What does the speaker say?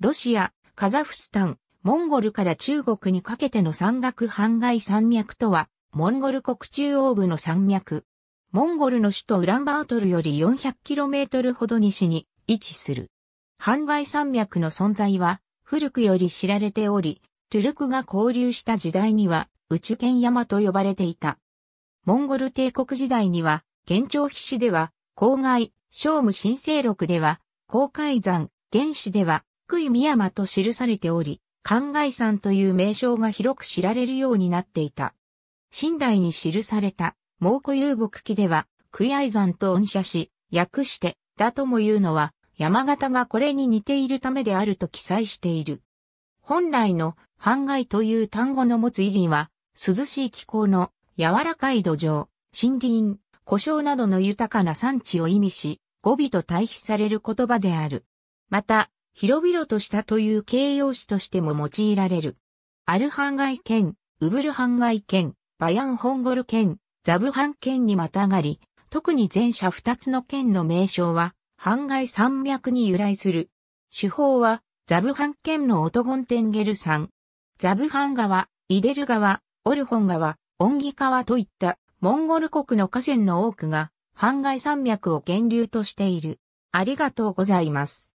ロシア、カザフスタン、モンゴルから中国にかけての山岳半外山脈とは、モンゴル国中央部の山脈。モンゴルの首都ウランバートルより 400km ほど西に位置する。半外山脈の存在は古くより知られており、トゥルクが交流した時代には宇宙圏山と呼ばれていた。モンゴル帝国時代には、現状筆史では、郊外、聖武新聖録では、公海山、原始では、福井美山と記されており、灌漑山という名称が広く知られるようになっていた。新代に記された、蒙古遊牧記では、悔い山と恩赦し、訳して、だともいうのは、山形がこれに似ているためであると記載している。本来の、半外という単語の持つ意義は、涼しい気候の柔らかい土壌、森林、故障などの豊かな産地を意味し、語尾と対比される言葉である。また、広々としたという形容詞としても用いられる。アルハンガイ県、ウブルハンガイ県、バヤンホンゴル県、ザブハン県にまたがり、特に前者二つの県の名称は、ハンガイ山脈に由来する。手法は、ザブハン県のオトゴンテンゲル山。ザブハン川、イデル川、オルホン川、オンギ川といったモンゴル国の河川の多くが、ハンガイ山脈を源流としている。ありがとうございます。